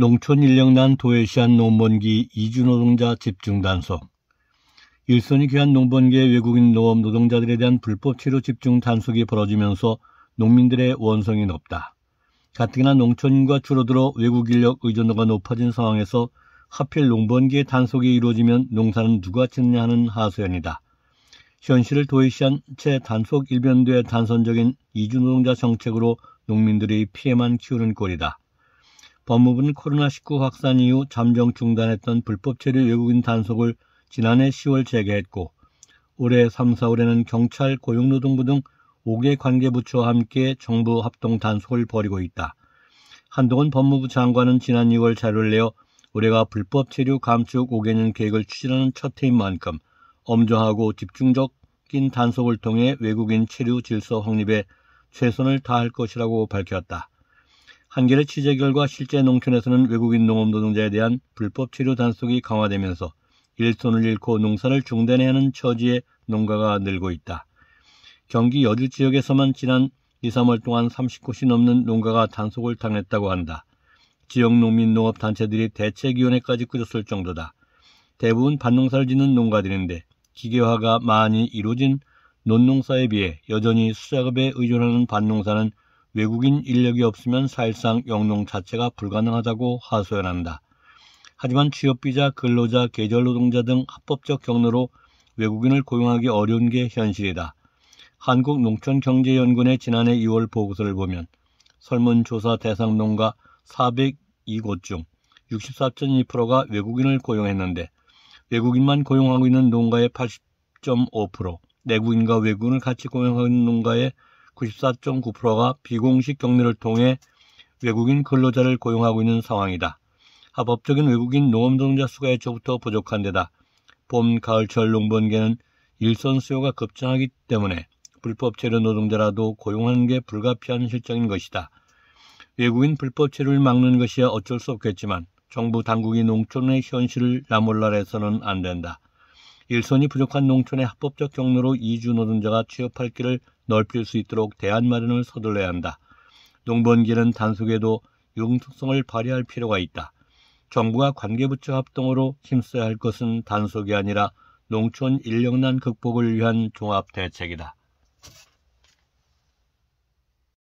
농촌 인력난 도외시한 농번기 이주노동자 집중단속 일손이 귀한 농번기의 외국인 농업 노동자들에 대한 불법 치료 집중 단속이 벌어지면서 농민들의 원성이 높다. 가뜩이나 농촌인과 줄어들어 외국 인력 의존도가 높아진 상황에서 하필 농번기의 단속이 이루어지면 농사는 누가 짓냐 하는 하소연이다. 현실을 도외시한 채 단속 일변도의 단선적인 이주노동자 정책으로 농민들이 피해만 키우는 꼴이다. 법무부는 코로나19 확산 이후 잠정 중단했던 불법 체류 외국인 단속을 지난해 10월 재개했고 올해 3, 4월에는 경찰, 고용노동부 등 5개 관계부처와 함께 정부 합동 단속을 벌이고 있다. 한동훈 법무부 장관은 지난 2월 자료를 내어 올해가 불법 체류 감축 5개년 계획을 추진하는 첫 해인 만큼 엄정하고 집중적인 단속을 통해 외국인 체류 질서 확립에 최선을 다할 것이라고 밝혔다. 한겨레 취재 결과 실제 농촌에서는 외국인 농업 노동자에 대한 불법 체류 단속이 강화되면서 일손을 잃고 농사를 중단해하는 처지의 농가가 늘고 있다. 경기 여주 지역에서만 지난 2, 3월 동안 30곳이 넘는 농가가 단속을 당했다고 한다. 지역 농민 농업 단체들이 대책위원회까지 꾸렸을 정도다. 대부분 반농사를 짓는 농가들인데 기계화가 많이 이루어진 논농사에 비해 여전히 수작업에 의존하는 반농사는 외국인 인력이 없으면 사실상 영농 자체가 불가능하다고 하소연한다. 하지만 취업비자, 근로자, 계절노동자 등 합법적 경로로 외국인을 고용하기 어려운 게 현실이다. 한국농촌경제연구원의 지난해 2월 보고서를 보면 설문조사 대상 농가 402곳 중 64.2%가 외국인을 고용했는데 외국인만 고용하고 있는 농가의 80.5%, 내국인과 외국인을 같이 고용하는 농가의 94.9%가 비공식 경리를 통해 외국인 근로자를 고용하고 있는 상황이다. 합법적인 외국인 농업노동자 수가 애초부터 부족한 데다 봄, 가을철 농번기는 일선 수요가 급증하기 때문에 불법 체류 노동자라도 고용하는 게 불가피한 실정인 것이다. 외국인 불법 체류를 막는 것이야 어쩔 수 없겠지만 정부 당국이 농촌의 현실을 나몰라해서는 안 된다. 일손이 부족한 농촌의 합법적 경로로 이주 노동자가 취업할 길을 넓힐 수 있도록 대안 마련을 서둘러야 한다. 농번기는 단속에도 융통성을 발휘할 필요가 있다. 정부가 관계부처 합동으로 힘써야 할 것은 단속이 아니라 농촌 인력난 극복을 위한 종합 대책이다.